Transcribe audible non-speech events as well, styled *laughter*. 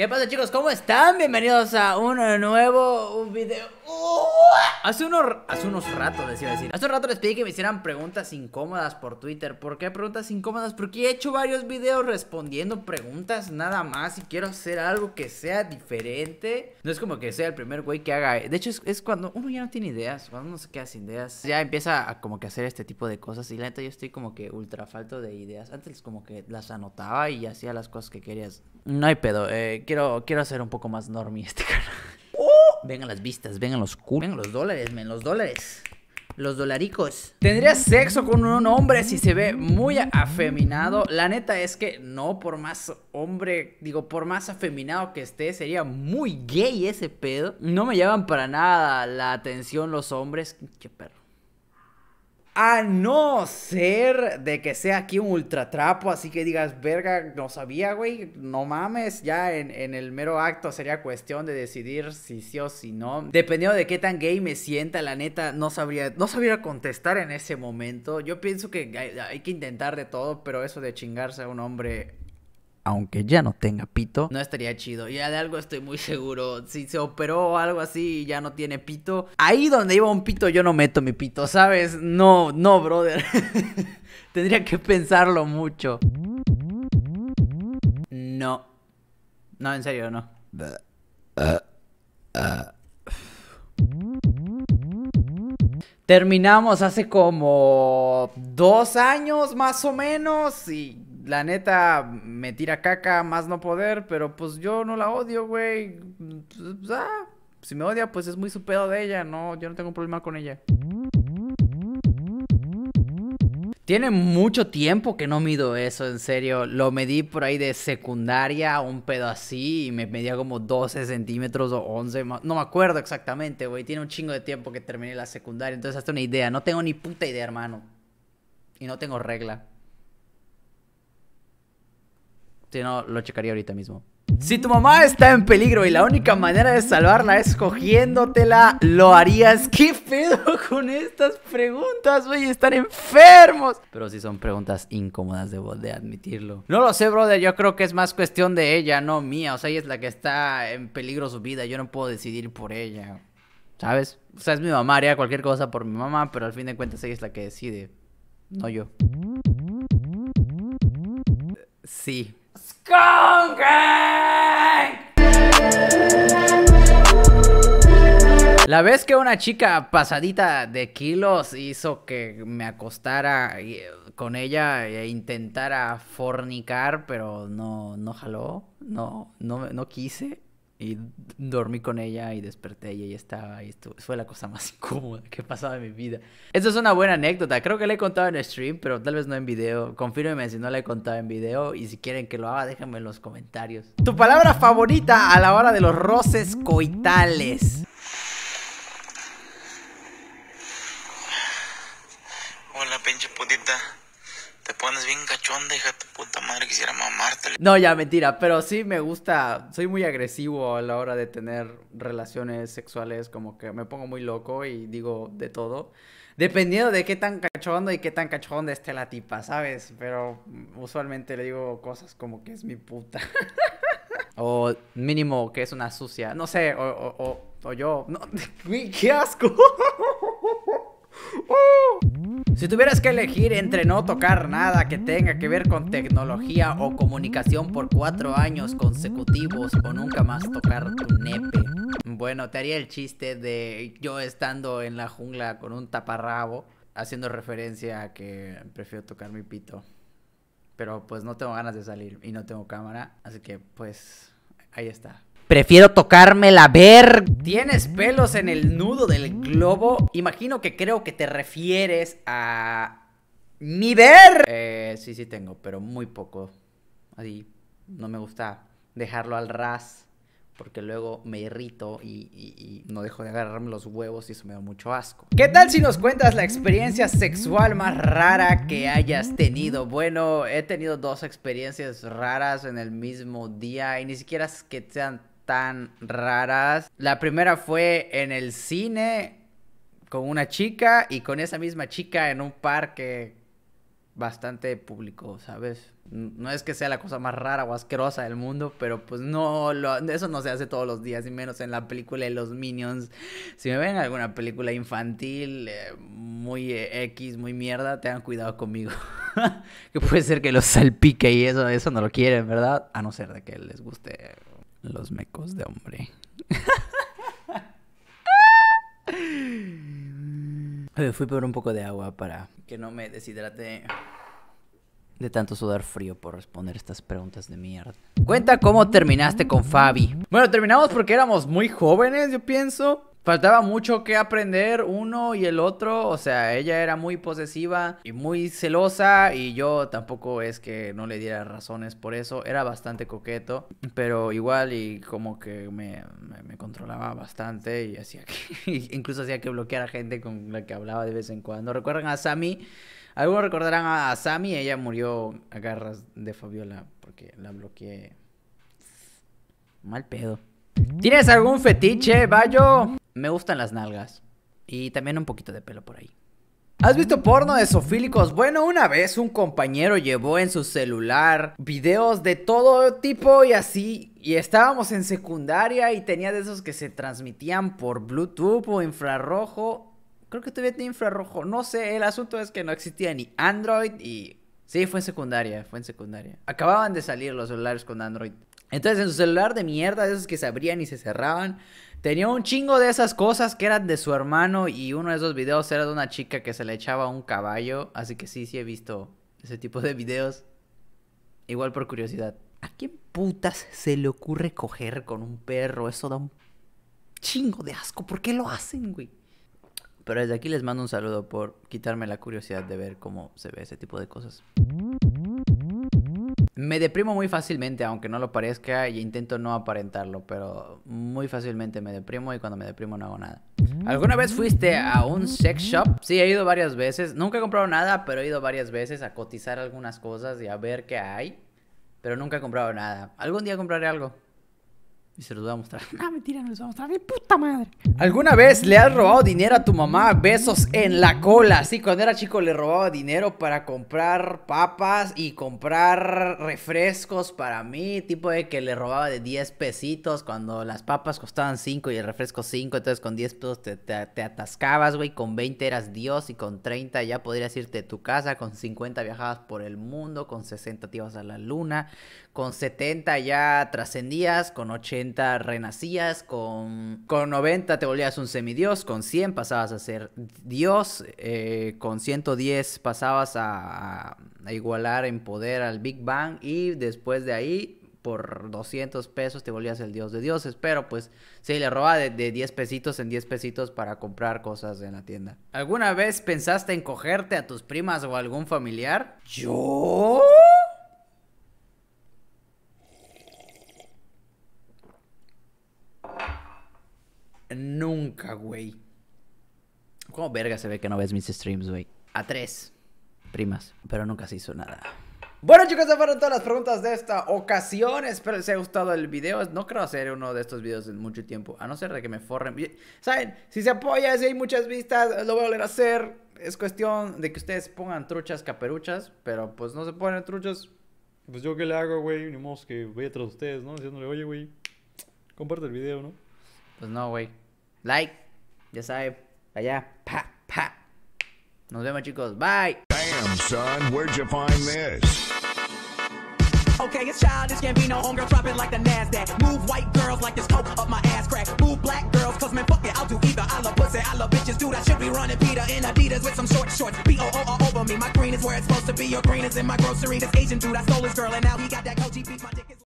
¿Qué pasa chicos? ¿Cómo están? Bienvenidos a un nuevo video hace, unos, hace unos ratos les decir Hace unos rato les pedí que me hicieran preguntas incómodas por Twitter ¿Por qué preguntas incómodas? Porque he hecho varios videos respondiendo preguntas nada más Y quiero hacer algo que sea diferente No es como que sea el primer güey que haga De hecho es, cuando uno ya no tiene ideas Cuando uno se queda sin ideas Ya empieza a como que hacer este tipo de cosas Y la neta yo estoy como que ultra falto de ideas Antes como que las anotaba y hacía las cosas que querías No hay pedo, eh quiero, hacer un poco más normie este *laughs* canal. ¡Oh! Vengan las vistas, vengan los culos. Vengan los dólares, men, los dólares. Los dolaricos. Tendría sexo con un hombre si se ve muy afeminado. La neta es que no, por más hombre, digo, por más afeminado que esté, sería muy gay ese pedo. No me llevan para nada la atención los hombres. Qué perro. A no ser de que sea aquí un ultratrapo, así que digas, verga, no sabía, güey, no mames. Ya en, el mero acto sería cuestión de decidir si sí o si no. Dependiendo de qué tan gay me sienta, la neta, no sabría, no contestar en ese momento. Yo pienso que hay que intentar de todo, pero eso de chingarse a un hombre aunque ya no tenga pito. No estaría chido, ya de algo estoy muy seguro. Si se operó o algo así y ya no tiene pito, ahí donde iba un pito yo no meto mi pito, ¿sabes? No, no, brother. *laughs* Tendría que pensarlo mucho. No. No, en serio, no. Terminamos hace como dos años más o menos y la neta me tira caca, más no poder, pero pues yo no la odio, güey. Pues, ah, si me odia, pues es muy su pedo de ella, no, yo no tengo problema con ella. Tiene mucho tiempo que no mido eso, en serio. Lo medí por ahí de secundaria, un pedo así, y me medía como 12 centímetros o 11, no me acuerdo exactamente, güey. Tiene un chingo de tiempo que terminé la secundaria, entonces hazte una idea. No tengo ni puta idea, hermano. Y no tengo regla. Si no, lo checaría ahorita mismo. Si tu mamá está en peligro y la única manera de salvarla es cogiéndotela, ¿lo harías? ¿Qué pedo con estas preguntas, güey? Están enfermos. Pero sí son preguntas incómodas, debo de admitirlo. No lo sé, brother. Yo creo que es más cuestión de ella, no mía. O sea, ella es la que está en peligro su vida. Yo no puedo decidir por ella. ¿Sabes? O sea, es mi mamá, haría cualquier cosa por mi mamá, pero al fin de cuentas ella es la que decide, no yo. Sí, la vez que una chica pasadita de kilos hizo que me acostara eh, con ella e intentara fornicar, pero no, no jaló, no, no, no quise. Y dormí con ella y desperté y ella estaba. Y esto fue la cosa *laughs* más incómoda que he pasado en mi vida. Esto es una buena anécdota. Creo que la he contado en stream, pero tal vez no en video. Confírmeme si no la he contado en video. Y si quieren que lo haga, déjenme en los comentarios. Tu palabra favorita a la hora de los roces coitales. No, ya mentira, pero sí me gusta, soy muy agresivo a la hora de tener relaciones sexuales, como que me pongo muy loco y digo de todo. Dependiendo de qué tan cachondo y qué tan cachonda esté la tipa, ¿sabes? Pero usualmente le digo cosas como que es mi puta. *laughs* o mínimo que es una sucia, no sé, o, o, yo, no, *laughs* qué asco. Si tuvieras que elegir entre no tocar nada que tenga que ver con tecnología o comunicación por cuatro años consecutivos o nunca más tocar tu nepe. Bueno, te haría el chiste de yo estando en la jungla con un taparrabo, haciendo referencia a que prefiero tocar mi pito. Pero pues no tengo ganas de salir y no tengo cámara, así que pues ahí está. Prefiero tocarme la ver. Tienes pelos en el nudo del globo. Imagino que creo que te refieres a. ¡Mi ver! Eh, sí, sí tengo, pero muy poco. Así. No me gusta dejarlo al ras. Porque luego me irrito y, y no dejo de agarrarme los huevos y eso me da mucho asco. ¿Qué tal si nos cuentas la experiencia sexual más rara que hayas tenido? Bueno, he tenido dos experiencias raras en el mismo día y ni siquiera es que sean tan raras. La primera fue en el cine con una chica y con esa misma chica en un parque bastante público, ¿sabes? No es que sea la cosa más rara o asquerosa del mundo, pero pues no, eso no se hace todos los días, y menos en la película de los Minions. Si me ven alguna película infantil, eh, muy eh, X, muy mierda, tengan cuidado conmigo. *laughs* que puede ser que los salpique y eso, eso no lo quieren, ¿verdad? A no ser de que les guste los mecos de hombre. Fui por un poco de agua para que no me deshidrate de tanto sudar frío por responder estas preguntas de mierda. Cuenta cómo terminaste con Fabi. Bueno, terminamos porque éramos muy jóvenes, yo pienso. Faltaba mucho que aprender uno y el otro, o sea, ella era muy posesiva y muy celosa y yo tampoco es que no le diera razones por eso, era bastante coqueto, pero igual y como que me, controlaba bastante y hacía que, *laughs* incluso hacía que bloqueara gente con la que hablaba de vez en cuando. ¿Recuerdan a Sammy? Algunos recordarán a Sammy, ella murió a garras de Fabiola porque la bloqueé. Mal pedo. ¿Tienes algún fetiche, Bayo? Me gustan las nalgas. Y también un poquito de pelo por ahí. ¿Has visto porno de zofílicos? Bueno, una vez un compañero llevó en su celular videos de todo tipo y así. Y estábamos en secundaria y tenía de esos que se transmitían por Bluetooth o infrarrojo. Creo que todavía tenía infrarrojo. No sé, el asunto es que no existía ni Android y... Sí, fue en secundaria, fue en secundaria. Acababan de salir los celulares con Android. Entonces en su celular de mierda, esos que se abrían y se cerraban, tenía un chingo de esas cosas que eran de su hermano y uno de esos videos era de una chica que se le echaba un caballo, así que sí, sí he visto ese tipo de videos. Igual por curiosidad. ¿A quién putas se le ocurre coger con un perro? Eso da un chingo de asco. ¿Por qué lo hacen, güey? Pero desde aquí les mando un saludo por quitarme la curiosidad de ver cómo se ve ese tipo de cosas. Me deprimo muy fácilmente, aunque no lo parezca, y intento no aparentarlo, pero muy fácilmente me deprimo y cuando me deprimo no hago nada. ¿Alguna vez fuiste a un sex shop? Sí, he ido varias veces. Nunca he comprado nada, pero he ido varias veces a cotizar algunas cosas y a ver qué hay. Pero nunca he comprado nada. Algún día compraré algo. Y se los voy a mostrar. No, *laughs* ah, mentira, no les voy a mostrar. ¡Mi puta madre! ¿Alguna vez le has robado dinero a tu mamá? Besos en la cola. Sí, cuando era chico le robaba dinero para comprar papas y comprar refrescos para mí. Tipo de que le robaba de 10 pesitos cuando las papas costaban 5 y el refresco 5. Entonces con 10 pesos te, atascabas, güey. Con 20 eras Dios y con 30 ya podrías irte a tu casa. Con 50 viajabas por el mundo. Con 60 te ibas a la luna. Con 70 ya trascendías. Con 80 renacías, con, con 90 te volvías un semidios, con 100 pasabas a ser dios, eh, con 110 pasabas a, igualar en poder al Big Bang y después de ahí por 200 pesos te volvías el dios de dioses, pero pues se le roba de, de, 10 pesitos en 10 pesitos para comprar cosas en la tienda. ¿Alguna vez pensaste en cogerte a tus primas o algún familiar? ¿Yo? güey. ¿Cómo verga se ve que no ves mis streams, güey? A tres primas, pero nunca se hizo nada. Bueno chicos, esas fueron todas las preguntas de esta ocasión, espero les haya gustado el video, no creo hacer uno de estos videos en mucho tiempo, a no ser de que me forren, saben, si se apoya, si hay muchas vistas, lo voy a volver a hacer, es cuestión de que ustedes pongan truchas, caperuchas, pero pues no se ponen truchas, pues yo qué le hago, güey, ni modo que voy atrás de ustedes, ¿no? Diciéndole, oye, güey, comparte el video, ¿no? Pues no, güey. like, ya sabe, allá, pa, pa. Nos vemos chicos, bye. Damn son, where'd you find this? Okay, it's childish, can't be no homegirl dropping like the NASDAQ. Move white girls like this coke up my ass crack. Move black girls, cause man, fuck it, I'll do either. I love pussy, I love bitches, dude, I should be running Peter in Adidas with some short shorts. B-O-O over me, my green is where it's supposed to be. Your green is in my grocery. This Asian dude, I stole his girl, and now he got that coachy beat. My dick is